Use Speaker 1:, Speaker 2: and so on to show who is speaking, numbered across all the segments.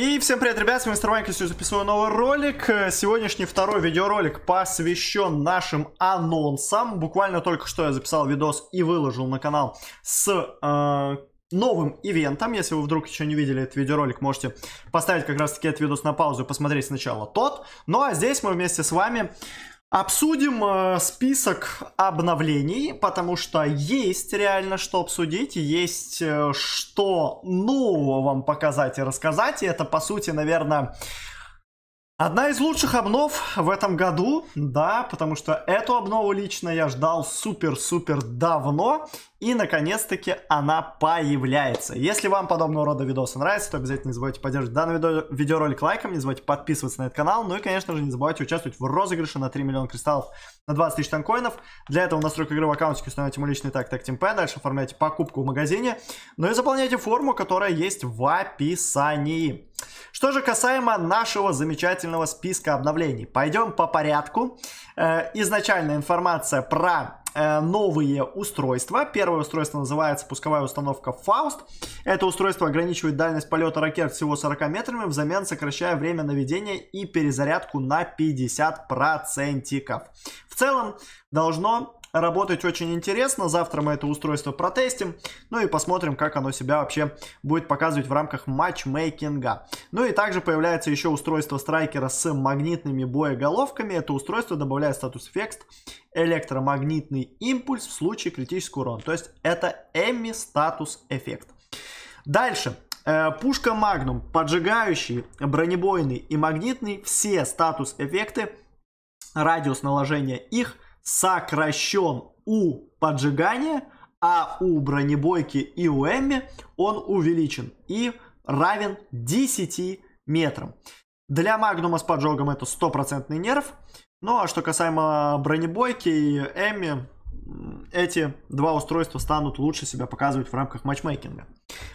Speaker 1: И всем привет, ребят, с вами Мистер сегодня записываю новый ролик. Э, сегодняшний второй видеоролик посвящен нашим анонсам. Буквально только что я записал видос и выложил на канал с э, новым ивентом. Если вы вдруг еще не видели этот видеоролик, можете поставить как раз таки этот видос на паузу и посмотреть сначала тот. Ну а здесь мы вместе с вами Обсудим э, список обновлений, потому что есть реально что обсудить, есть э, что нового вам показать и рассказать. И это, по сути, наверное, Одна из лучших обнов в этом году, да, потому что эту обнову лично я ждал супер-супер давно, и наконец-таки она появляется. Если вам подобного рода видосы нравятся, то обязательно не забывайте поддерживать данный видео, видеоролик лайком, не забывайте подписываться на этот канал, ну и, конечно же, не забывайте участвовать в розыгрыше на 3 миллиона кристаллов на 20 тысяч танкоинов. Для этого настройка игры в аккаунтике установите мой личный так, так P, дальше оформляйте покупку в магазине, ну и заполняйте форму, которая есть в описании. Что же касаемо нашего замечательного списка обновлений. Пойдем по порядку. Э, изначальная информация про э, новые устройства. Первое устройство называется пусковая установка «Фауст». Это устройство ограничивает дальность полета ракет всего 40 метрами, взамен сокращая время наведения и перезарядку на 50%. В целом должно Работать очень интересно. Завтра мы это устройство протестим. Ну и посмотрим, как оно себя вообще будет показывать в рамках матчмейкинга. Ну и также появляется еще устройство страйкера с магнитными боеголовками. Это устройство добавляет статус эффект электромагнитный импульс в случае критического урона. То есть это эми статус эффект. Дальше. Э, пушка Магнум, поджигающий, бронебойный и магнитный, все статус эффекты, радиус наложения их – сокращен у поджигания, а у бронебойки и у Эмми он увеличен и равен 10 метрам. Для Магнума с поджогом это стопроцентный нерв. Ну а что касаемо бронебойки и Эмми, эти два устройства станут лучше себя показывать в рамках матчмейкинга.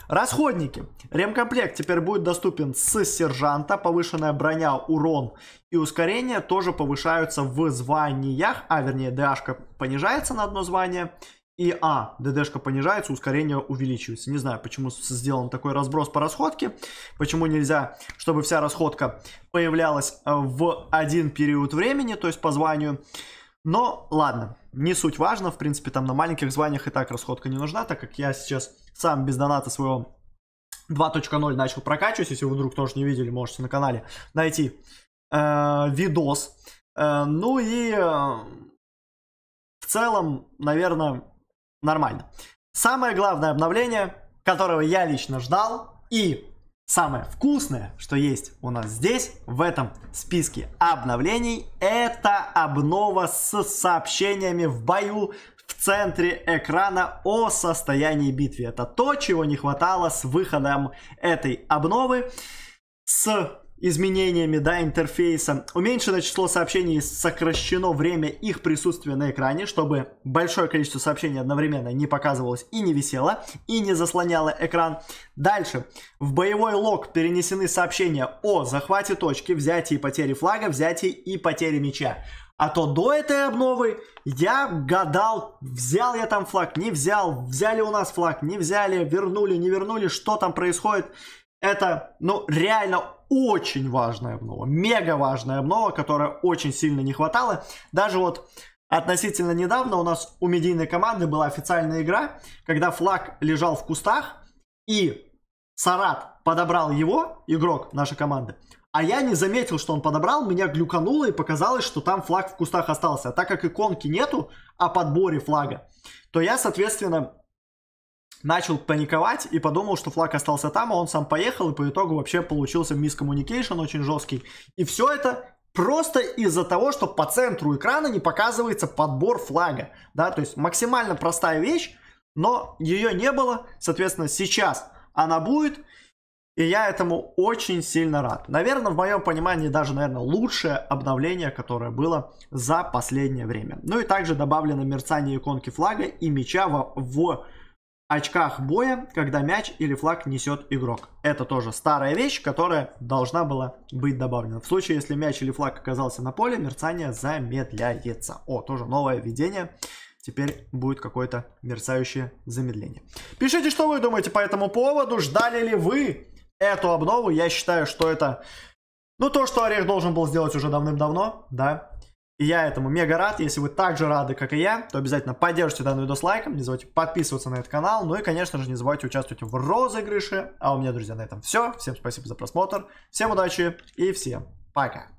Speaker 1: Расходники. Ремкомплект теперь будет доступен с сержанта. Повышенная броня, урон и ускорение тоже повышаются в званиях. А, вернее, ДАшка понижается на одно звание. И А, ДДшка понижается, ускорение увеличивается. Не знаю, почему сделан такой разброс по расходке. Почему нельзя, чтобы вся расходка появлялась э, в один период времени, то есть по званию. Но ладно, не суть важно, в принципе, там на маленьких званиях и так расходка не нужна, так как я сейчас сам без доната своего 2.0 начал прокачивать, если вы вдруг тоже не видели, можете на канале найти э, видос. Э, ну и э, в целом, наверное, нормально. Самое главное обновление, которого я лично ждал и Самое вкусное, что есть у нас здесь, в этом списке обновлений, это обнова с сообщениями в бою в центре экрана о состоянии битвы. Это то, чего не хватало с выходом этой обновы. С изменениями да, интерфейса. Уменьшено число сообщений и сокращено время их присутствия на экране, чтобы большое количество сообщений одновременно не показывалось и не висело, и не заслоняло экран. Дальше. В боевой лог перенесены сообщения о захвате точки, взятии и потере флага, взятии и потере мяча. А то до этой обновы я гадал, взял я там флаг, не взял, взяли у нас флаг, не взяли, вернули, не вернули, что там происходит. Это, ну, реально очень важная обнова, мега важная обнова, которая очень сильно не хватало. Даже вот относительно недавно у нас у медийной команды была официальная игра, когда флаг лежал в кустах, и Сарат подобрал его, игрок нашей команды, а я не заметил, что он подобрал, меня глюкануло и показалось, что там флаг в кустах остался. А так как иконки нету о подборе флага, то я, соответственно, начал паниковать и подумал, что флаг остался там, а он сам поехал, и по итогу вообще получился мискоммуникейшн очень жесткий. И все это просто из-за того, что по центру экрана не показывается подбор флага, да, то есть максимально простая вещь, но ее не было, соответственно, сейчас она будет, и я этому очень сильно рад. Наверное, в моем понимании даже, наверное, лучшее обновление, которое было за последнее время. Ну и также добавлено мерцание иконки флага и меча в, в очках боя, когда мяч или флаг несет игрок. Это тоже старая вещь, которая должна была быть добавлена. В случае, если мяч или флаг оказался на поле, мерцание замедляется. О, тоже новое введение. Теперь будет какое-то мерцающее замедление. Пишите, что вы думаете по этому поводу. Ждали ли вы эту обнову? Я считаю, что это... Ну, то, что Орех должен был сделать уже давным-давно, да, и я этому мега рад. Если вы так же рады, как и я, то обязательно поддержите данный видос лайком. Не забывайте подписываться на этот канал. Ну и, конечно же, не забывайте участвовать в розыгрыше. А у меня, друзья, на этом все. Всем спасибо за просмотр. Всем удачи и всем пока.